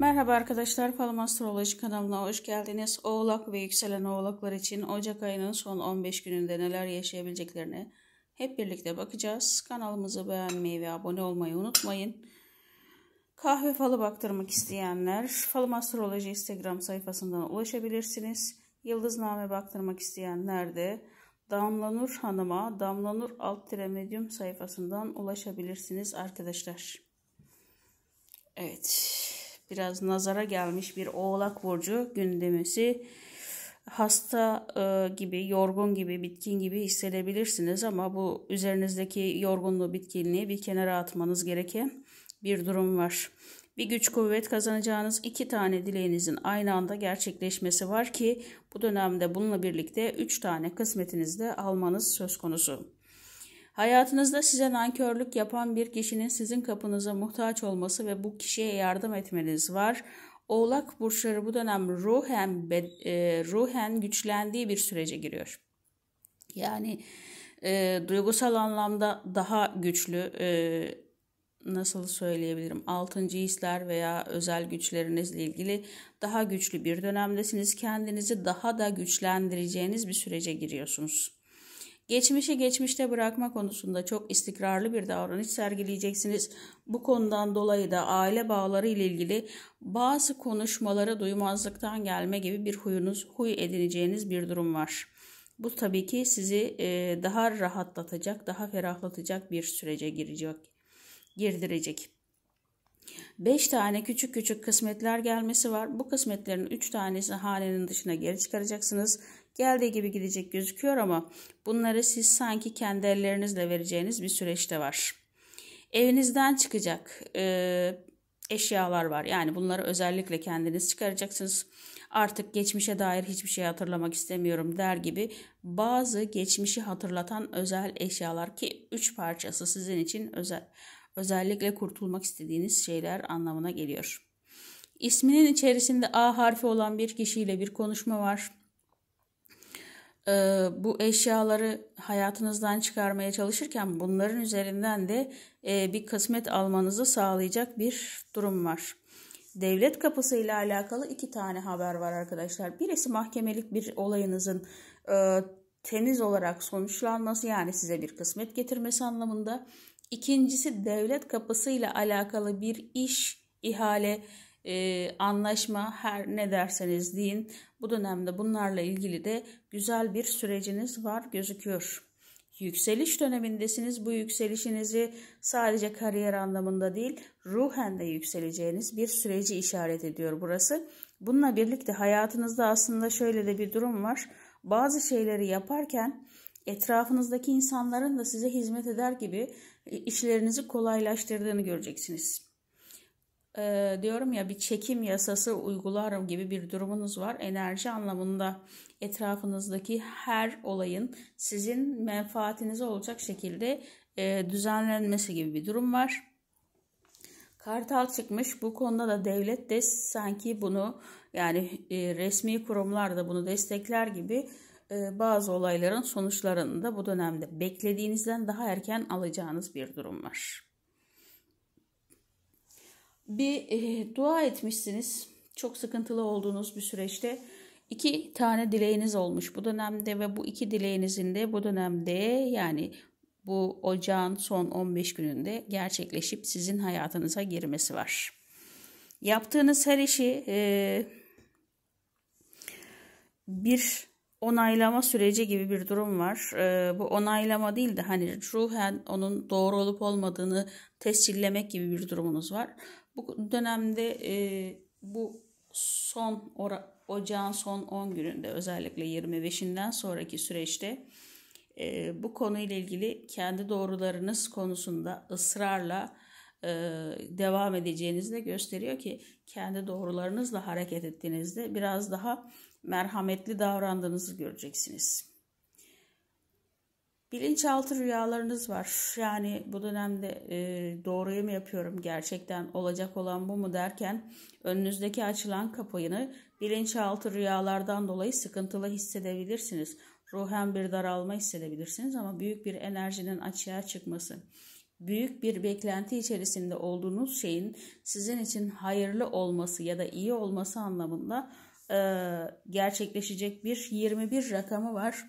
Merhaba arkadaşlar, Palom Astroloji kanalına hoş geldiniz. Oğlak ve yükselen oğlaklar için Ocak ayının son 15 gününde neler yaşayabileceklerini hep birlikte bakacağız. Kanalımızı beğenmeyi ve abone olmayı unutmayın. Kahve falı baktırmak isteyenler Falım Astroloji Instagram sayfasından ulaşabilirsiniz. Yıldızname baktırmak isteyenler de Damlanur Hanım'a Damlanur alt tire sayfasından ulaşabilirsiniz arkadaşlar. Evet biraz nazara gelmiş bir oğlak burcu gündemesi hasta e, gibi, yorgun gibi, bitkin gibi hissedebilirsiniz ama bu üzerinizdeki yorgunluğu, bitkinliği bir kenara atmanız gereken bir durum var. Bir güç kuvvet kazanacağınız iki tane dileğinizin aynı anda gerçekleşmesi var ki bu dönemde bununla birlikte üç tane kısmetinizi de almanız söz konusu. Hayatınızda size nankörlük yapan bir kişinin sizin kapınıza muhtaç olması ve bu kişiye yardım etmeniz var. Oğlak burçları bu dönem ruhen e, ruhen güçlendiği bir sürece giriyor. Yani e, duygusal anlamda daha güçlü e, nasıl söyleyebilirim Altıncı hisler veya özel güçlerinizle ilgili daha güçlü bir dönemdesiniz. Kendinizi daha da güçlendireceğiniz bir sürece giriyorsunuz. Geçmişi geçmişte bırakma konusunda çok istikrarlı bir davranış sergileyeceksiniz. Bu konudan dolayı da aile bağları ile ilgili bazı konuşmalara duymazlıktan gelme gibi bir huyunuz, huy edineceğiniz bir durum var. Bu tabii ki sizi e, daha rahatlatacak, daha ferahlatacak bir sürece girecek, girdirecek. 5 tane küçük küçük kısmetler gelmesi var. Bu kısmetlerin 3 tanesi hanenin dışına geri çıkaracaksınız. Geldiği gibi gidecek gözüküyor ama bunları siz sanki kendi ellerinizle vereceğiniz bir süreçte var. Evinizden çıkacak e, eşyalar var. Yani bunları özellikle kendiniz çıkaracaksınız. Artık geçmişe dair hiçbir şey hatırlamak istemiyorum der gibi bazı geçmişi hatırlatan özel eşyalar ki 3 parçası sizin için özel özellikle kurtulmak istediğiniz şeyler anlamına geliyor. İsminin içerisinde A harfi olan bir kişiyle bir konuşma var. Ee, bu eşyaları hayatınızdan çıkarmaya çalışırken bunların üzerinden de e, bir kısmet almanızı sağlayacak bir durum var. Devlet kapısı ile alakalı iki tane haber var arkadaşlar. Birisi mahkemelik bir olayınızın e, temiz olarak sonuçlanması yani size bir kısmet getirmesi anlamında. İkincisi devlet kapısıyla alakalı bir iş, ihale, e, anlaşma her ne derseniz deyin. Bu dönemde bunlarla ilgili de güzel bir süreciniz var gözüküyor. Yükseliş dönemindesiniz. Bu yükselişinizi sadece kariyer anlamında değil, ruhen de yükseleceğiniz bir süreci işaret ediyor burası. Bununla birlikte hayatınızda aslında şöyle de bir durum var. Bazı şeyleri yaparken etrafınızdaki insanların da size hizmet eder gibi e, işlerinizi kolaylaştırdığını göreceksiniz. Ee, diyorum ya bir çekim yasası uygularım gibi bir durumunuz var. Enerji anlamında etrafınızdaki her olayın sizin menfaatinize olacak şekilde e, düzenlenmesi gibi bir durum var. Kartal çıkmış. Bu konuda da devlet de sanki bunu yani e, resmi kurumlar da bunu destekler gibi e, bazı olayların sonuçlarını da bu dönemde beklediğinizden daha erken alacağınız bir durum var. Bir e, dua etmişsiniz. Çok sıkıntılı olduğunuz bir süreçte iki tane dileğiniz olmuş bu dönemde ve bu iki dileğinizin de bu dönemde yani bu ocağın son 15 gününde gerçekleşip sizin hayatınıza girmesi var. Yaptığınız her işi e, bir onaylama süreci gibi bir durum var. Ee, bu onaylama değil de hani ruhen onun doğru olup olmadığını tescillemek gibi bir durumunuz var. Bu dönemde e, bu son ocağın son 10 gününde özellikle 25'inden sonraki süreçte e, bu konuyla ilgili kendi doğrularınız konusunda ısrarla e, devam edeceğinizi de gösteriyor ki kendi doğrularınızla hareket ettiğinizde biraz daha merhametli davrandığınızı göreceksiniz. Bilinçaltı rüyalarınız var. Yani bu dönemde e, doğruyu mu yapıyorum gerçekten olacak olan bu mu derken önünüzdeki açılan kapayını bilinçaltı rüyalardan dolayı sıkıntılı hissedebilirsiniz. Ruhen bir daralma hissedebilirsiniz ama büyük bir enerjinin açığa çıkması, büyük bir beklenti içerisinde olduğunuz şeyin sizin için hayırlı olması ya da iyi olması anlamında e, gerçekleşecek bir 21 rakamı var.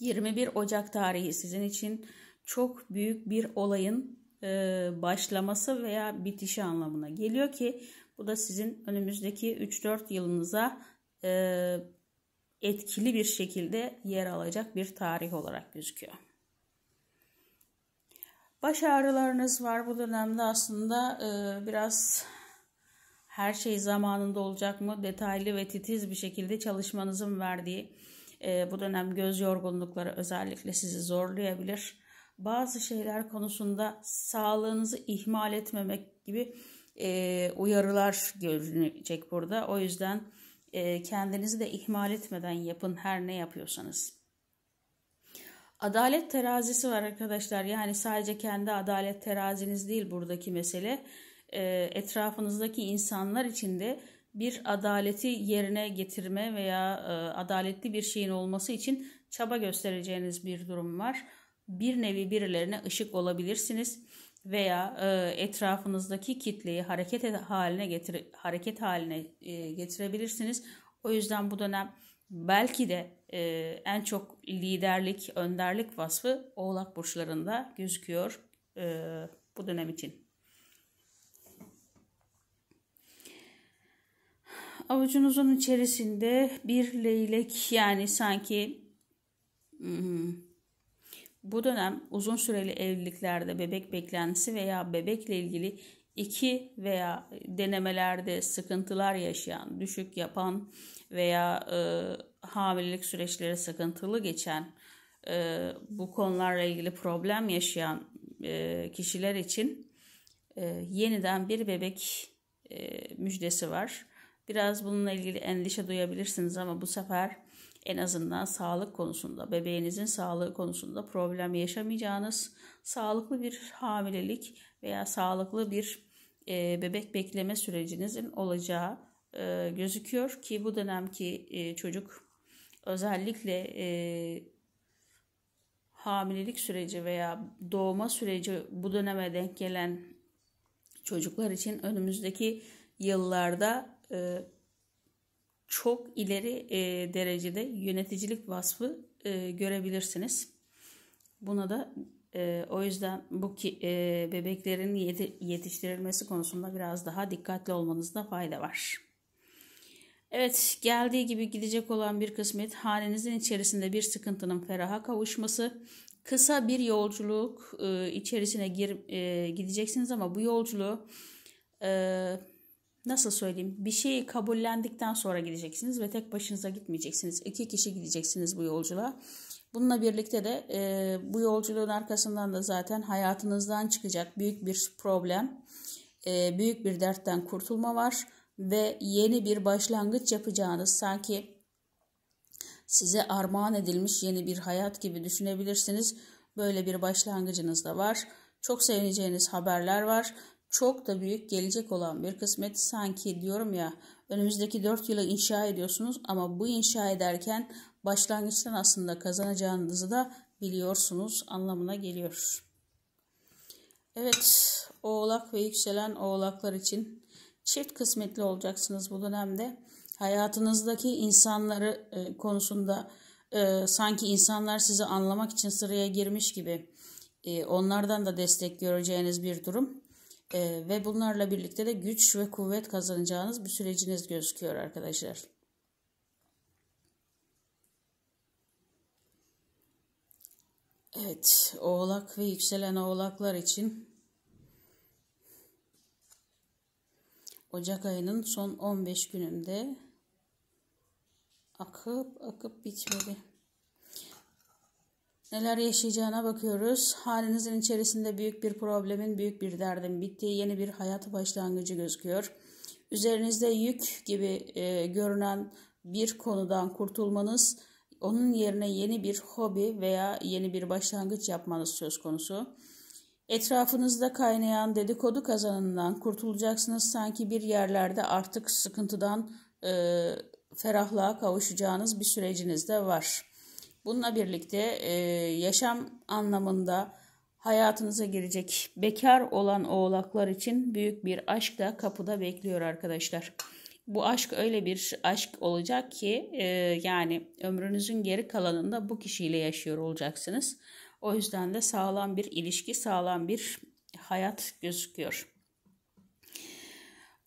21 Ocak tarihi sizin için çok büyük bir olayın e, başlaması veya bitişi anlamına geliyor ki bu da sizin önümüzdeki 3-4 yılınıza e, etkili bir şekilde yer alacak bir tarih olarak gözüküyor. Baş ağrılarınız var bu dönemde aslında biraz her şey zamanında olacak mı detaylı ve titiz bir şekilde çalışmanızın verdiği e, bu dönem göz yorgunlukları özellikle sizi zorlayabilir. Bazı şeyler konusunda sağlığınızı ihmal etmemek gibi e, uyarılar görünecek burada. O yüzden e, kendinizi de ihmal etmeden yapın her ne yapıyorsanız. Adalet terazisi var arkadaşlar. Yani sadece kendi adalet teraziniz değil buradaki mesele. E, etrafınızdaki insanlar için de bir adaleti yerine getirme veya e, adaletli bir şeyin olması için çaba göstereceğiniz bir durum var. Bir nevi birilerine ışık olabilirsiniz veya e, etrafınızdaki kitleyi hareket haline getir hareket haline getirebilirsiniz. O yüzden bu dönem belki de en çok liderlik, önderlik vasfı Oğlak burçlarında gözüküyor bu dönem için. avucunuzun içerisinde bir leylek yani sanki bu dönem uzun süreli evliliklerde bebek beklentisi veya bebekle ilgili iki veya denemelerde sıkıntılar yaşayan, düşük yapan veya e, hamilelik süreçleri sıkıntılı geçen, e, bu konularla ilgili problem yaşayan e, kişiler için e, yeniden bir bebek e, müjdesi var. Biraz bununla ilgili endişe duyabilirsiniz ama bu sefer en azından sağlık konusunda, bebeğinizin sağlığı konusunda problem yaşamayacağınız sağlıklı bir hamilelik veya sağlıklı bir e, bebek bekleme sürecinizin olacağı e, gözüküyor ki bu dönemki e, çocuk özellikle e, hamilelik süreci veya doğma süreci bu döneme denk gelen çocuklar için önümüzdeki yıllarda e, çok ileri e, derecede yöneticilik vasfı e, görebilirsiniz. Buna da o yüzden bu bebeklerin yetiştirilmesi konusunda biraz daha dikkatli olmanızda fayda var. Evet geldiği gibi gidecek olan bir kısmet hanenizin içerisinde bir sıkıntının feraha kavuşması, kısa bir yolculuk içerisine gir, gideceksiniz ama bu yolculuğu nasıl söyleyeyim bir şeyi kabullendikten sonra gideceksiniz ve tek başınıza gitmeyeceksiniz. İki kişi gideceksiniz bu yolculuğa. Bununla birlikte de e, bu yolculuğun arkasından da zaten hayatınızdan çıkacak büyük bir problem, e, büyük bir dertten kurtulma var ve yeni bir başlangıç yapacağınız sanki size armağan edilmiş yeni bir hayat gibi düşünebilirsiniz. Böyle bir başlangıcınız da var. Çok sevineceğiniz haberler var çok da büyük gelecek olan bir kısmet sanki diyorum ya önümüzdeki 4 yıla inşa ediyorsunuz ama bu inşa ederken başlangıçtan aslında kazanacağınızı da biliyorsunuz anlamına geliyor. Evet oğlak ve yükselen oğlaklar için çift kısmetli olacaksınız bu dönemde. Hayatınızdaki insanları e, konusunda e, sanki insanlar sizi anlamak için sıraya girmiş gibi e, onlardan da destek göreceğiniz bir durum e, ve bunlarla birlikte de güç ve kuvvet kazanacağınız bir süreciniz gözüküyor arkadaşlar. Evet, oğlak ve yükselen oğlaklar için Ocak ayının son 15 gününde akıp akıp bitmedi. Neler yaşayacağına bakıyoruz. Halinizin içerisinde büyük bir problemin, büyük bir derdin bittiği yeni bir hayat başlangıcı gözüküyor. Üzerinizde yük gibi e, görünen bir konudan kurtulmanız, onun yerine yeni bir hobi veya yeni bir başlangıç yapmanız söz konusu. Etrafınızda kaynayan dedikodu kazanından kurtulacaksınız. Sanki bir yerlerde artık sıkıntıdan e, ferahlığa kavuşacağınız bir süreciniz de var.'' Bununla birlikte e, yaşam anlamında hayatınıza girecek bekar olan oğlaklar için büyük bir aşk da kapıda bekliyor arkadaşlar. Bu aşk öyle bir aşk olacak ki e, yani ömrünüzün geri kalanında bu kişiyle yaşıyor olacaksınız. O yüzden de sağlam bir ilişki, sağlam bir hayat gözüküyor.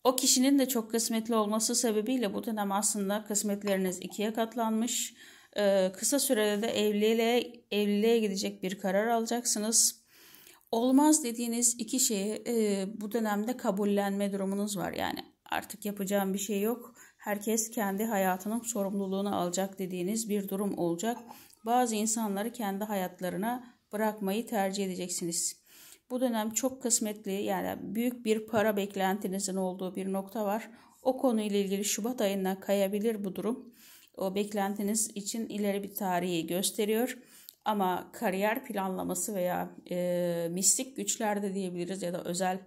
O kişinin de çok kısmetli olması sebebiyle bu dönem aslında kısmetleriniz ikiye katlanmış. Ee, kısa sürede de evliliğe, evliliğe gidecek bir karar alacaksınız. Olmaz dediğiniz iki şeyi e, bu dönemde kabullenme durumunuz var. Yani artık yapacağım bir şey yok. Herkes kendi hayatının sorumluluğunu alacak dediğiniz bir durum olacak. Bazı insanları kendi hayatlarına bırakmayı tercih edeceksiniz. Bu dönem çok kısmetli yani büyük bir para beklentinizin olduğu bir nokta var. O konuyla ilgili Şubat ayına kayabilir bu durum o beklentiniz için ileri bir tarihi gösteriyor. Ama kariyer planlaması veya e, mistik güçler de diyebiliriz ya da özel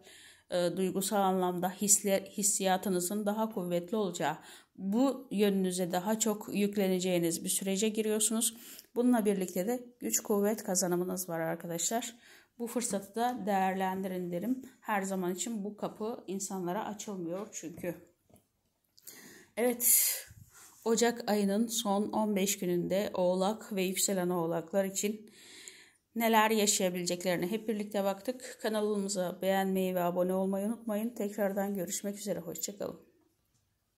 e, duygusal anlamda hisler, hissiyatınızın daha kuvvetli olacağı, bu yönünüze daha çok yükleneceğiniz bir sürece giriyorsunuz. Bununla birlikte de güç kuvvet kazanımınız var arkadaşlar. Bu fırsatı da değerlendirin derim. Her zaman için bu kapı insanlara açılmıyor çünkü. Evet Ocak ayının son 15 gününde oğlak ve yükselen oğlaklar için neler yaşayabileceklerini hep birlikte baktık. Kanalımıza beğenmeyi ve abone olmayı unutmayın. Tekrardan görüşmek üzere. Hoşçakalın.